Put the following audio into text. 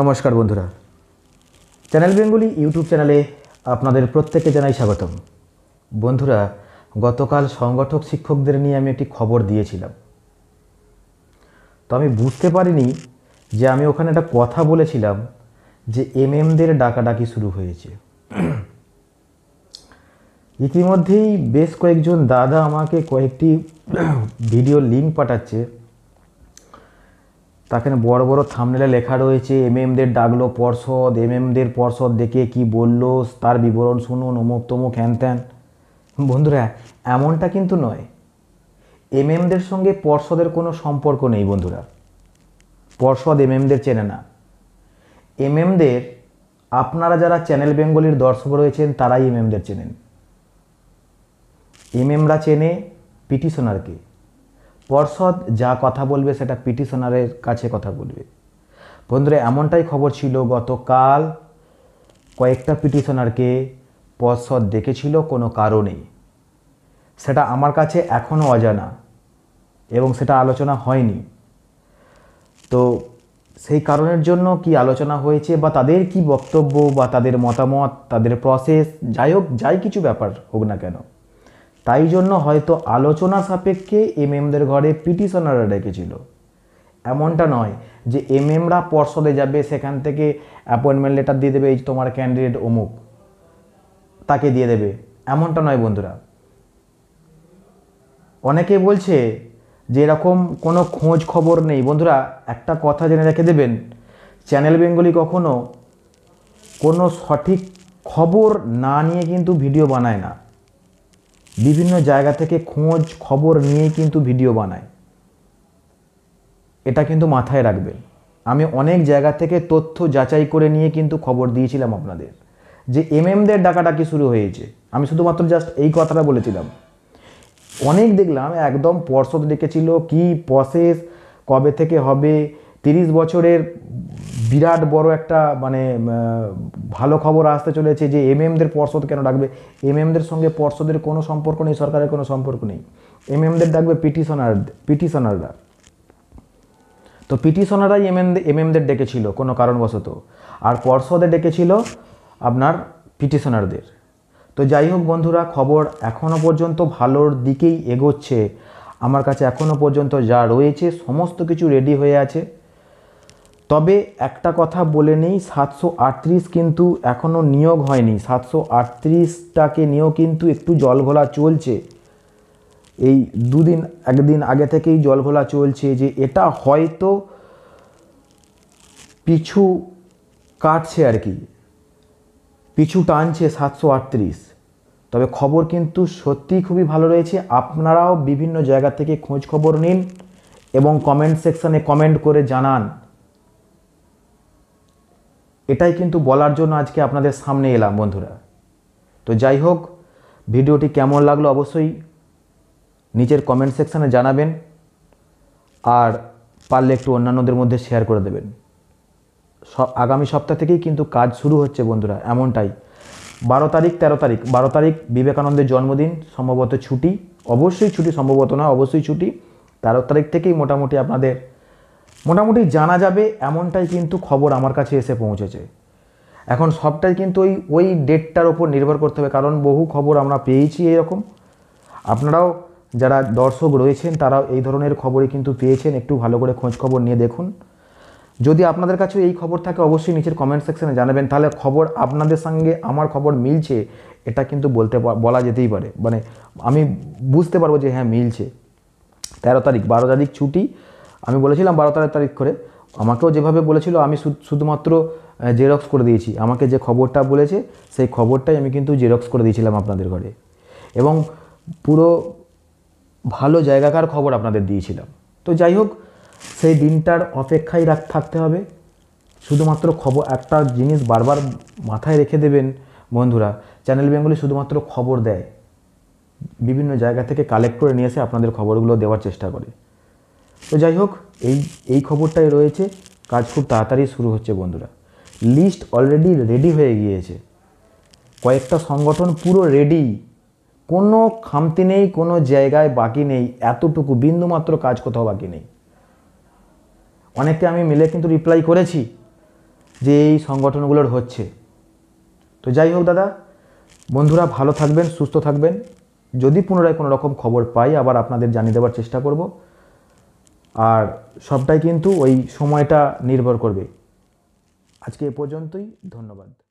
নমস্কার বন্ধুরা channel Bengali YouTube চ্যানেলে আপনাদের প্রত্যেককে জানাই স্বাগতম বন্ধুরা গতকাল সংগঠক শিক্ষকদের নিয়ে আমি একটি খবর দিয়েছিলাম তো আমি বুঝতে পারিনি যে আমি ওখানে একটা কথা বলেছিলাম যে এম এমদের ডাকাডাকি শুরু হয়েছে ইতিমধ্যেই বেশ কয়েকজন দাদা আমাকে কয়েকটি ভিডিও লিঙ্ক পাঠাচ্ছে তাখানে বড় বড় থামনেলে লেখা রয়েছে এম এমদের ডাকলো পর্ষদ এম এমদের পর্ষদ দেখে কি বলল তার বিবরণ শুনুন অমুক তমুক হ্যান ত্যান বন্ধুরা এমনটা কিন্তু নয় এম এমদের সঙ্গে পর্ষদের কোনো সম্পর্ক নেই বন্ধুরা পর্ষদ এম এমদের চেনে না এম এমদের আপনারা যারা চ্যানেল বেঙ্গলির দর্শক রয়েছেন তারাই এম এমদের চেনেন এম এমরা চেনে পিটিশনারকে পর্ষদ যা কথা বলবে সেটা পিটিশনারের কাছে কথা বলবে বন্ধুরা এমনটাই খবর ছিল গতকাল কয়েকটা পিটিশনারকে পর্ষদ দেখেছিল কোনো কারণেই সেটা আমার কাছে এখনও অজানা এবং সেটা আলোচনা হয়নি তো সেই কারণের জন্য কি আলোচনা হয়েছে বা তাদের কি বক্তব্য বা তাদের মতামত তাদের প্রসেস যাই হোক যাই কিছু ব্যাপার হোক না কেন তাই জন্য হয়তো আলোচনা সাপেক্ষে এমএমদের ঘরে পিটিশনাররা ডেকেছিল এমনটা নয় যে এম এমরা পর্ষদে যাবে সেখান থেকে অ্যাপয়েন্টমেন্ট লেটার দিয়ে দেবে এই তোমার ক্যান্ডিডেট অমুক তাকে দিয়ে দেবে এমনটা নয় বন্ধুরা অনেকে বলছে যে এরকম কোনো খোঁজ খবর নেই বন্ধুরা একটা কথা জেনে রেখে দেবেন চ্যানেল বেঙ্গলি কখনো কোনো সঠিক খবর না নিয়ে কিন্তু ভিডিও বানায় না বিভিন্ন জায়গা থেকে খোঁজ খবর নিয়ে কিন্তু ভিডিও বানায় এটা কিন্তু মাথায় রাখবেন আমি অনেক জায়গা থেকে তথ্য যাচাই করে নিয়ে কিন্তু খবর দিয়েছিলাম আপনাদের যে এমএমদের ডাকাডাকি শুরু হয়েছে আমি শুধুমাত্র জাস্ট এই কথাটা বলেছিলাম অনেক দেখলাম একদম পর্ষদ ডেকেছিল কি প্রসেস কবে থেকে হবে তিরিশ বছরের বিরাট বড় একটা মানে ভালো খবর আসতে চলেছে যে এম এমদের পর্ষদ কেন ডাকবে এম এমদের সঙ্গে পর্ষদের কোনো সম্পর্ক নেই সরকারের কোনো সম্পর্ক নেই এম এমদের ডাকবে পিটিশনার পিটিশনাররা তো পিটিশনারাই এম এমদের ডেকেছিল কোনো কারণবশত আর পর্ষদে ডেকেছিল আপনার পিটিশনারদের তো যাই হোক বন্ধুরা খবর এখনও পর্যন্ত ভালোর দিকেই এগোচ্ছে আমার কাছে এখনও পর্যন্ত যা রয়েছে সমস্ত কিছু রেডি হয়ে আছে তবে একটা কথা বলে নেই সাতশো আটত্রিশ কিন্তু এখনও নিয়োগ হয়নি সাতশো আটত্রিশটাকে নিয়েও কিন্তু একটু জল ঘোলা চলছে এই দুদিন একদিন আগে থেকেই জল ঘোলা চলছে যে এটা হয়তো পিছু কাটছে আর কি পিছু টানছে সাতশো আটত্রিশ তবে খবর কিন্তু সত্যিই খুবই ভালো রয়েছে আপনারাও বিভিন্ন জায়গা থেকে খোঁজ খবর নিন এবং কমেন্ট সেকশানে কমেন্ট করে জানান এটাই কিন্তু বলার জন্য আজকে আপনাদের সামনে এলাম বন্ধুরা তো যাই হোক ভিডিওটি কেমন লাগলো অবশ্যই নিচের কমেন্ট সেকশানে জানাবেন আর পারলে একটু অন্যান্যদের মধ্যে শেয়ার করে দেবেন আগামী সপ্তাহ থেকেই কিন্তু কাজ শুরু হচ্ছে বন্ধুরা এমনটাই বারো তারিখ তেরো তারিখ বারো তারিখ বিবেকানন্দের জন্মদিন সম্ভবত ছুটি অবশ্যই ছুটি সম্ভবত না অবশ্যই ছুটি তেরো তারিখ থেকেই মোটামুটি আপনাদের মোটামুটি জানা যাবে এমনটাই কিন্তু খবর আমার কাছে এসে পৌঁছেছে এখন সবটাই কিন্তু ওই ওই ডেটটার ওপর নির্ভর করতে হবে কারণ বহু খবর আমরা পেয়েছি এরকম আপনারাও যারা দর্শক রয়েছেন তারাও এই ধরনের খবরই কিন্তু পেয়েছেন একটু ভালো করে খোঁজ খবর নিয়ে দেখুন যদি আপনাদের কাছে এই খবর থাকে অবশ্যই নিচের কমেন্ট সেকশনে জানাবেন তাহলে খবর আপনাদের সঙ্গে আমার খবর মিলছে এটা কিন্তু বলতে বলা যেতেই পারে মানে আমি বুঝতে পারবো যে হ্যাঁ মিলছে তেরো তারিখ বারো তারিখ ছুটি আমি বলেছিলাম বারো তেরো তারিখ করে আমাকেও যেভাবে বলেছিল আমি শুধুমাত্র জেরক্স করে দিয়েছি আমাকে যে খবরটা বলেছে সেই খবরটাই আমি কিন্তু জেরক্স করে দিয়েছিলাম আপনাদের ঘরে এবং পুরো ভালো জায়গাকার খবর আপনাদের দিয়েছিলাম তো যাই হোক সেই দিনটার অপেক্ষায় রাখ থাকতে হবে শুধুমাত্র খবর একটা জিনিস বারবার মাথায় রেখে দেবেন বন্ধুরা চ্যানেল বেঙ্গলি শুধুমাত্র খবর দেয় বিভিন্ন জায়গা থেকে কালেক্ট করে নিয়ে এসে আপনাদের খবরগুলো দেওয়ার চেষ্টা করে তো যাই হোক এই এই খবরটাই রয়েছে কাজ খুব তাড়াতাড়ি শুরু হচ্ছে বন্ধুরা লিস্ট অলরেডি রেডি হয়ে গিয়েছে কয়েকটা সংগঠন পুরো রেডি কোনো খামতি নেই কোনো জায়গায় বাকি নেই এতটুকু বিন্দুমাত্র কাজ কোথাও বাকি নেই অনেককে আমি মিলে কিন্তু রিপ্লাই করেছি যে এই সংগঠনগুলোর হচ্ছে তো যাই হোক দাদা বন্ধুরা ভালো থাকবেন সুস্থ থাকবেন যদি পুনরায় কোনো রকম খবর পাই আবার আপনাদের জানিয়ে দেওয়ার চেষ্টা করব আর সবটাই কিন্তু ওই সময়টা নির্ভর করবে আজকে এ পর্যন্তই ধন্যবাদ